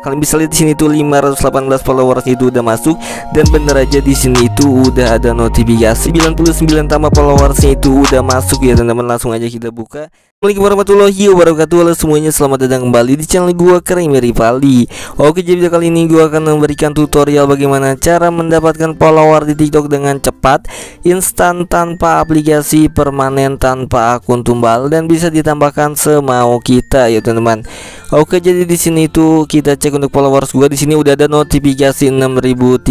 Kalian bisa lihat di sini tuh 518 followers itu udah masuk dan bener aja di sini itu udah ada notifikasi 99 tambah followersnya itu udah masuk ya teman-teman langsung aja kita buka Assalamualaikum warahmatullahi wabarakatuh Halo semuanya selamat datang kembali di channel gua Kremi Rivaldi Oke jadi kali ini gua akan memberikan tutorial bagaimana cara mendapatkan follower di tiktok dengan cepat Instan tanpa aplikasi permanen tanpa akun tumbal dan bisa ditambahkan semau kita ya teman-teman Oke jadi di sini tuh kita cek untuk followers gua di sini udah ada notifikasi 6333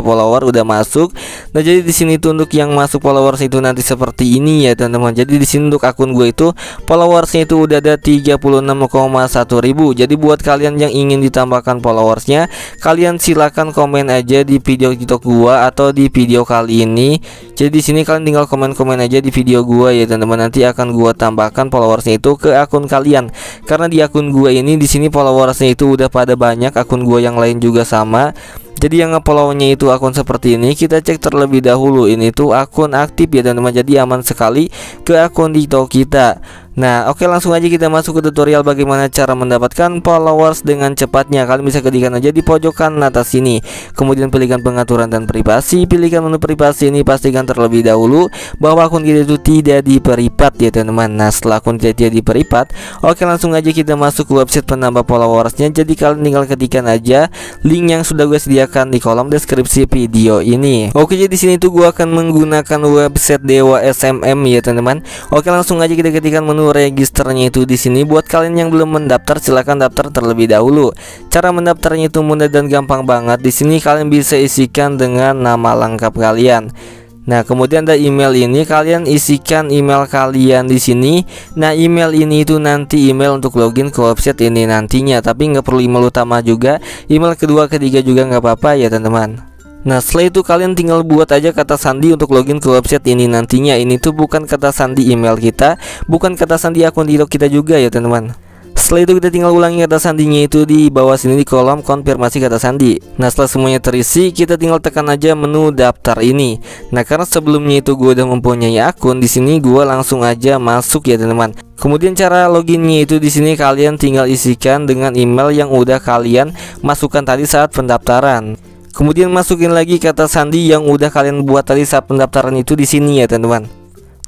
follower udah masuk Nah jadi di sini tuh untuk yang masuk followers itu nanti seperti ini ya teman-teman Jadi di sini untuk akun gue itu followersnya itu udah ada 36,1 ribu jadi buat kalian yang ingin ditambahkan followersnya kalian silahkan komen aja di video tiktok gua atau di video kali ini jadi di sini kalian tinggal komen-komen aja di video gua ya teman-teman nanti akan gua tambahkan followersnya itu ke akun kalian karena di akun gua ini di sini followersnya itu udah pada banyak akun gua yang lain juga sama jadi yang ngefollownya itu akun seperti ini kita cek terlebih dahulu ini tuh akun aktif ya teman-teman jadi aman sekali ke akun TikTok kita Nah oke langsung aja kita masuk ke tutorial bagaimana cara mendapatkan followers dengan cepatnya Kalian bisa ketikkan aja di pojokan atas sini Kemudian pilihkan pengaturan dan privasi Pilihkan menu privasi ini pastikan terlebih dahulu Bahwa akun kita itu tidak diperipat ya teman-teman Nah setelah akun kita tidak diperipat. Oke Oke langsung aja kita masuk ke website penambah followersnya Jadi kalian tinggal ketikkan aja link yang sudah gue sediakan di kolom deskripsi video ini Oke jadi sini tuh gue akan menggunakan website Dewa SMM ya teman-teman Oke langsung aja kita ketikkan menu registernya itu di sini. Buat kalian yang belum mendaftar silahkan daftar terlebih dahulu. Cara mendaftarnya itu mudah dan gampang banget. Di sini kalian bisa isikan dengan nama lengkap kalian. Nah, kemudian ada email ini kalian isikan email kalian di sini. Nah, email ini itu nanti email untuk login ke website ini nantinya, tapi nggak perlu email utama juga. Email kedua, ketiga juga nggak apa-apa ya, teman-teman. Nah setelah itu kalian tinggal buat aja kata sandi untuk login ke website ini nantinya Ini tuh bukan kata sandi email kita Bukan kata sandi akun di kita juga ya teman-teman setelah itu kita tinggal ulangi kata sandinya itu di bawah sini di kolom konfirmasi kata sandi Nah setelah semuanya terisi kita tinggal tekan aja menu daftar ini Nah karena sebelumnya itu gue udah mempunyai akun di sini gue langsung aja masuk ya teman-teman Kemudian cara loginnya itu di sini kalian tinggal isikan dengan email yang udah kalian masukkan tadi saat pendaftaran Kemudian masukin lagi kata sandi yang udah kalian buat tadi saat pendaftaran itu di sini ya teman-teman.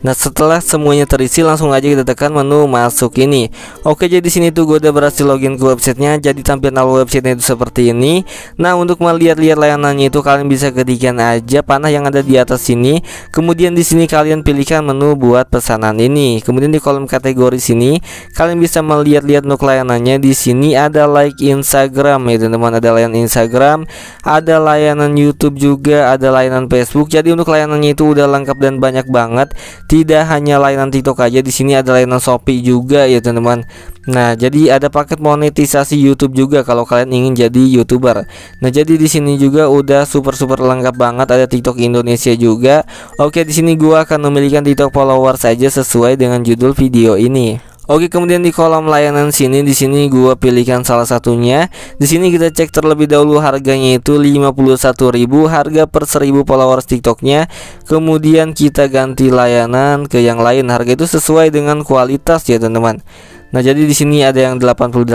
Nah setelah semuanya terisi langsung aja kita tekan menu masuk ini Oke jadi sini tuh gue udah berhasil login ke websitenya Jadi tampilan awal websitenya itu seperti ini Nah untuk melihat-lihat layanannya itu kalian bisa ketikan aja panah yang ada di atas sini Kemudian di sini kalian pilihkan menu buat pesanan ini Kemudian di kolom kategori sini Kalian bisa melihat-lihat untuk layanannya Di sini ada like Instagram ya teman-teman Ada layanan Instagram Ada layanan Youtube juga Ada layanan Facebook Jadi untuk layanannya itu udah lengkap dan banyak banget tidak hanya layanan TikTok aja di sini ada layanan Shopee juga ya teman-teman nah jadi ada paket monetisasi YouTube juga kalau kalian ingin jadi youtuber nah jadi di sini juga udah super super lengkap banget ada TikTok Indonesia juga oke di sini gua akan memilihkan TikTok followers saja sesuai dengan judul video ini Oke, kemudian di kolom layanan sini di sini gua pilihkan salah satunya. Di sini kita cek terlebih dahulu harganya itu 51.000 harga per 1000 followers TikToknya. Kemudian kita ganti layanan ke yang lain. Harga itu sesuai dengan kualitas ya, teman-teman. Nah jadi di sini ada yang 88.000.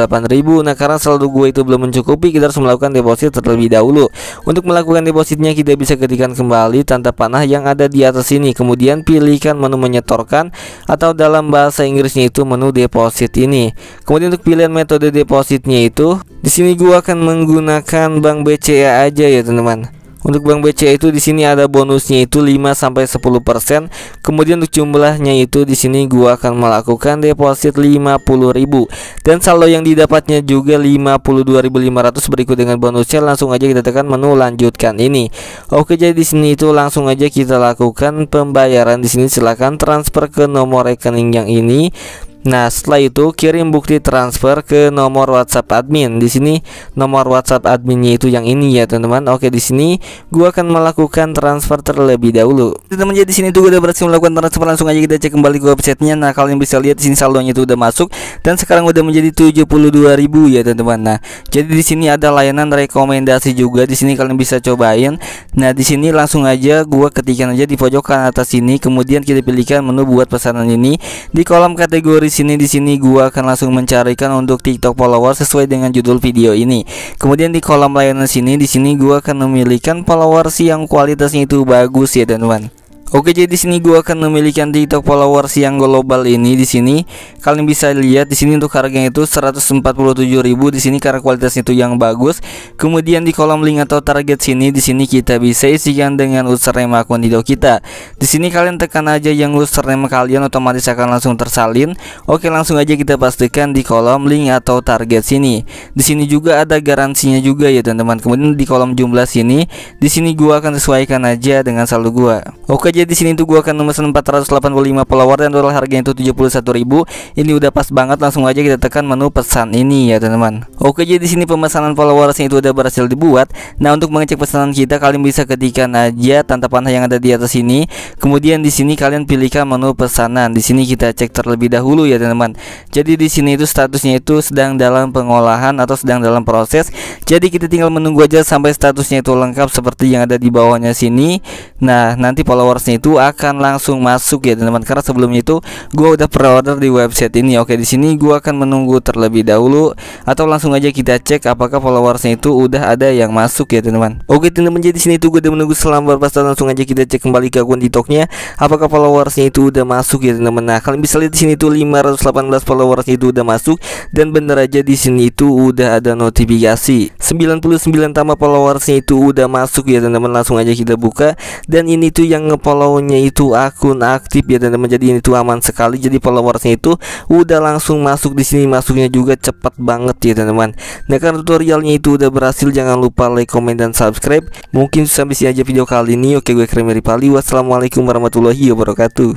Nah karena saldo gue itu belum mencukupi, kita harus melakukan deposit terlebih dahulu. Untuk melakukan depositnya kita bisa ketikkan kembali tanda panah yang ada di atas sini Kemudian pilihkan menu menyetorkan atau dalam bahasa Inggrisnya itu menu deposit ini. Kemudian untuk pilihan metode depositnya itu di sini gue akan menggunakan bank BCA aja ya teman-teman. Untuk bank BCA itu di sini ada bonusnya itu 5 sampai 10%. Kemudian untuk jumlahnya itu di sini gua akan melakukan deposit 50.000 dan saldo yang didapatnya juga 52.500 berikut dengan bonusnya. Langsung aja kita tekan menu lanjutkan ini. Oke, jadi di sini itu langsung aja kita lakukan pembayaran di sini silahkan transfer ke nomor rekening yang ini Nah, setelah itu kirim bukti transfer ke nomor WhatsApp admin. Di sini nomor WhatsApp adminnya itu yang ini ya, teman-teman. Oke, di sini gua akan melakukan transfer terlebih dahulu. Teman jadi di sini tuh gua udah berhasil melakukan transfer langsung aja kita cek kembali ke websitenya. Nah, kalian bisa lihat di sini saldonya itu udah masuk dan sekarang udah menjadi 72.000 ya, teman-teman. Nah, jadi di sini ada layanan rekomendasi juga. Di sini kalian bisa cobain. Nah, di sini langsung aja gua ketikkan aja di pojok kanan atas sini, kemudian kita pilihkan menu buat pesanan ini di kolom kategori sini di sini gua akan langsung mencarikan untuk TikTok follower sesuai dengan judul video ini. Kemudian di kolom layanan sini di sini gua akan memilihkan followers yang kualitasnya itu bagus ya teman-teman. Oke jadi di sini gua akan memiliki TikTok followers yang global ini di sini. Kalian bisa lihat di sini untuk harganya itu 147.000 di sini karena kualitasnya itu yang bagus. Kemudian di kolom link atau target sini di sini kita bisa isikan dengan username akun TikTok kita. Di sini kalian tekan aja yang username kalian otomatis akan langsung tersalin. Oke langsung aja kita pastikan di kolom link atau target sini. Di sini juga ada garansinya juga ya teman-teman. Kemudian di kolom jumlah sini, di sini gua akan sesuaikan aja dengan saldo gua. Oke aja di sini tuh gua akan memesan 485 follower dan total harganya itu 71.000. Ini udah pas banget langsung aja kita tekan menu pesan ini ya teman-teman. Oke jadi di sini pemesanan followersnya itu udah berhasil dibuat. Nah untuk mengecek pesanan kita kalian bisa ketikkan aja tanda panah yang ada di atas ini. Kemudian di sini kalian pilihkan menu pesanan. Di sini kita cek terlebih dahulu ya teman-teman. Jadi di sini itu statusnya itu sedang dalam pengolahan atau sedang dalam proses. Jadi kita tinggal menunggu aja sampai statusnya itu lengkap seperti yang ada di bawahnya sini. Nah nanti followers itu akan langsung masuk ya teman-teman karena sebelumnya itu gua udah pre-order di website ini oke di sini gua akan menunggu terlebih dahulu atau langsung aja kita cek apakah followersnya itu udah ada yang masuk ya teman-teman oke teman-teman jadi sini itu gua udah menunggu selama beberapa saat langsung aja kita cek kembali ke akun TikToknya apakah followersnya itu udah masuk ya teman-teman nah kalian bisa lihat di sini itu 518 followers itu udah masuk dan bener aja di sini itu udah ada notifikasi 99 tambah followersnya itu udah masuk ya teman-teman langsung aja kita buka dan ini tuh yang ngefollow follow itu akun aktif ya teman-teman jadi ini tuh aman sekali jadi followersnya itu udah langsung masuk di sini masuknya juga cepat banget ya teman-teman nah karena tutorialnya itu udah berhasil jangan lupa like comment dan subscribe mungkin sampai sini aja video kali ini oke gue Kremeri Pali wassalamualaikum warahmatullahi wabarakatuh